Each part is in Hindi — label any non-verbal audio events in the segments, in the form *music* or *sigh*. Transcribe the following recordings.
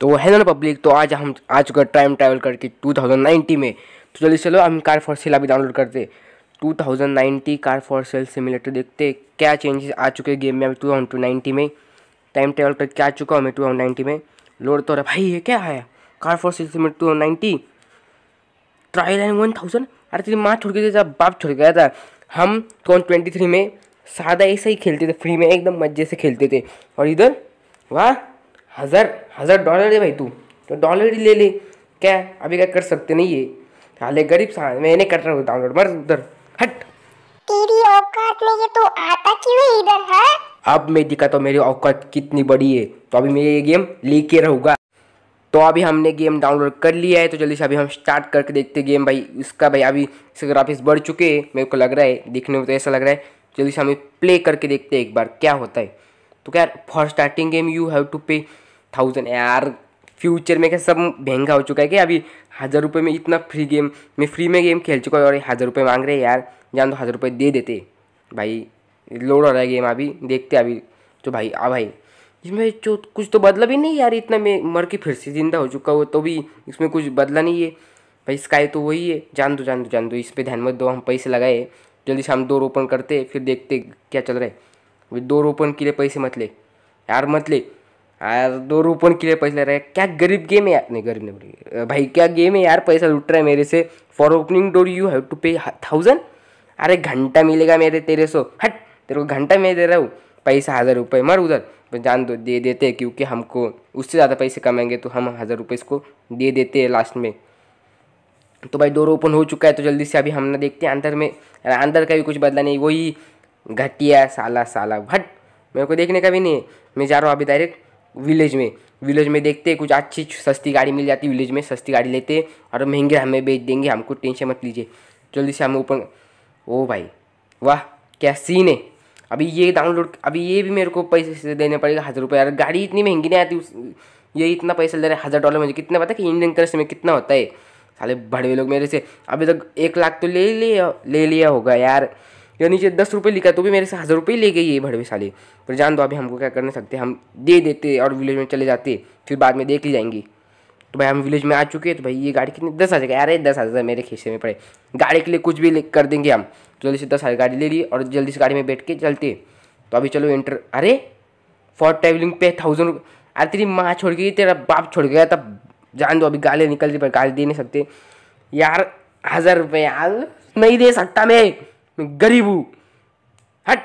तो वो है ना पब्लिक तो आज हम आ चुका टाइम ट्रैवल करके 2090 में तो जल्दी चलो हम कार फॉर सेल अभी डाउनलोड करते 2090 कार फॉर सेल सिमुलेटर देखते क्या चेंजेस आ चुके हैं गेम में अभी टू में टाइम ट्रेवल करके आ चुका हूँ मैं टू में लोड तो रहा भाई ये क्या है car for sale simulator two ninety trial and one thousand अरे तेरी माँ छोड़ के था बाप छोड़ गया था हम थाउजेंड ट्वेंटी थ्री में सादा ऐसा ही खेलते थे फ्री में एकदम मजे से खेलते थे और इधर वाह हज़ार हज़ार डॉलर है भाई तू तो डॉलर ही ले ले क्या अभी क्या कर सकते नहीं ये हाले गरीब सा नहीं कर रहा हूँ डाउनलोड मर उधर हट तेरी औकात में ये तो आता क्यों है इधर है अब मैं दिखा तो मेरी औकात कितनी बड़ी है तो अभी मैं ये गेम लेके रहूँगा तो अभी हमने गेम डाउनलोड कर लिया है तो जल्दी से अभी हम स्टार्ट करके देखते गेम भाई इसका भाई अभी इसके ग्राफिक्स बढ़ चुके हैं मेरे को लग रहा है दिखने में तो ऐसा लग रहा है जल्दी से हमें प्ले करके देखते हैं एक बार क्या होता है तो क्या for starting game you have to pay thousand यार फ्यूचर में क्या सब महंगा हो चुका है क्या अभी हज़ार रुपये में इतना फ्री गेम मैं फ्री में गेम खेल चुका हूँ और हज़ार रुपये मांग रहे हैं यार जान दो हज़ार रुपये दे देते भाई लोड हो रहा है गेम अभी देखते अभी तो भाई आ भाई इसमें जो कुछ तो बदला भी नहीं यार इतना मैं मर के फिर से ज़िंदा हो चुका हूँ तो भी इसमें कुछ बदला नहीं है भाई स्काई तो वही है जान दो जान दो जान दो इस पर ध्यान मत दो हम पैसे लगाए जल्दी से हम दो रोपण करते फिर देखते क्या चल रहा है दो रोपन के लिए पैसे मतले यार मतले यार दो रोपन के लिए पैसे ले रहे क्या गरीब गेम है यार नहीं गरीब नहीं अं, बोली भाई क्या गेम है यार पैसा लुट रहा है मेरे से for opening door you have to pay thousand अरे घंटा मिलेगा मेरे तेरे सो हट तेरे को घंटा मैं दे रहा हूँ पैसा हज़ार रुपये मर उधर जान दो दे देते हैं क्योंकि हमको उससे ज़्यादा पैसे कमाएंगे तो हम हज़ार रुपये इसको दे देते हैं लास्ट में तो भाई डोर ओपन हो चुका है तो जल्दी से अभी हम ना देखते हैं अंदर में अंदर का भी कुछ बदला नहीं वही घटिया साला साला भट मेरे को देखने का भी नहीं है मैं जा रहा हूँ अभी डायरेक्ट विलेज में विलेज में देखते कुछ अच्छी सस्ती गाड़ी मिल जाती विलेज में सस्ती गाड़ी लेते और महंगे हमें बेच देंगे हमको टेंशन मत लीजिए जल्दी से हम ओपन ओ भाई वाह क्या सीन है अभी ये डाउनलोड अभी ये भी मेरे को पैसे देने पड़ेगा हज़ार रुपये यार गाड़ी इतनी महंगी नहीं आती उस ये इतना पैसा ले रहे हज़ार डॉलर मुझे कितना पता कि इंडियन करेंसी में कितना होता है साले बड़े लोग मेरे से अभी तक एक लाख तो ले लिया ले लिया होगा यार या नीचे दस रुपये लिखा तो भी मेरे से हज़ार रुपये ले गई ये भड़वे साले पर जान दो अभी हमको क्या करने सकते हम दे देते और विलेज में चले जाते फिर बाद में देख ली जाएंगी तो भाई हम विलेज में आ चुके हैं तो भाई ये गाड़ी कितनी दस हज़ार का अरे दस हज़ार तो मेरे खेसे में पड़े गाड़ी के लिए कुछ भी कर देंगे हम तो जल्दी से दस हज़ार गाड़ी ले ली और जल्दी से गाड़ी में बैठ के चलते तो अभी चलो इंटर अरे फॉर ट्रैवलिंग पे थाउजेंड अरे तेरी माँ छोड़ गई तेरा बाप छोड़ गया तब जान दो अभी गाली निकल रही पर गाली दे नहीं सकते यार हज़ार रुपये यार नहीं दे सकता मैं गरीबू हट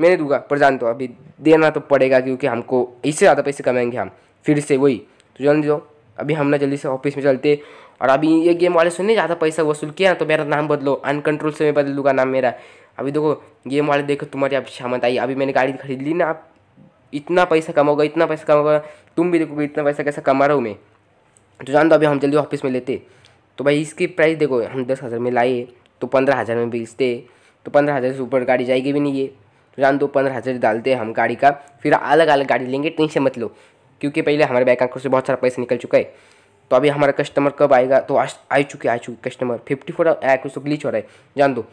मैंने दूंगा पर जान दो तो अभी देना तो पड़ेगा क्योंकि हमको इससे ज़्यादा पैसे कमाएंगे हम फिर से वही तो जल्दी दो अभी हम ना जल्दी से ऑफिस में चलते और अभी ये गेम वाले सुनने ज़्यादा पैसा वसूल किया ना तो मेरा नाम बदलो अनकंट्रोल से मैं बदल दूंगा नाम मेरा अभी देखो गेम वाले देखो तुम्हारी अब क्षमता आई अभी मैंने गाड़ी खरीद ली ना आप इतना पैसा कमाओगे इतना पैसा कमाओगे तुम भी देखोगे इतना पैसा कैसा कमा रहा हूँ मैं तो जान दो अभी हम जल्दी ऑफिस में लेते तो भाई इसकी प्राइस देखो हम दस हज़ार में लाए तो पंद्रह हज़ार में बेचते तो पंद्रह हज़ार से ऊपर गाड़ी जाएगी भी नहीं ये तो जान दो पंद्रह हज़ार डालते हम गाड़ी का फिर अलग अलग गाड़ी लेंगे टेंशन मत लो क्योंकि पहले हमारे बैंक अकाउंट से बहुत सारा पैसा निकल चुका है तो अभी हमारा कस्टमर कब आएगा तो आ चुके आ चुके कस्टमर फिफ्टी फोर आया कुछ तो हो रहा है जान दो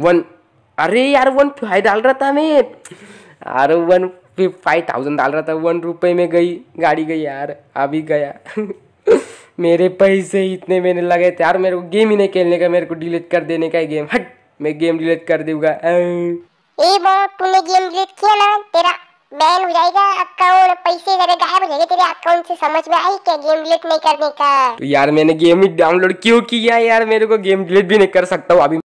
वन अरे यार वन फाइव डाल रहा था मैं अरे वन फाइव थाउजेंड डाल रहा था वन रुपये में गई गाड़ी गई यार अभी गया *laughs* मेरे पैसे इतने मैंने लगे थे यार मेरे को गेम ही नहीं खेलने का मेरे को डिलीट कर देने का गेम हट मैं गेम डिलीट कर दूंगा तूने गेम डिलीट किया ना तेरा बैन हो जाएगा अकाउंट पैसे जरा गायब हो जाएंगे तेरे अकाउंट से समझ में आई क्या गेम डिलीट नहीं करने का तो यार मैंने गेम ही डाउनलोड क्यों किया यार मेरे को गेम डिलीट भी नहीं कर सकता हूँ अभी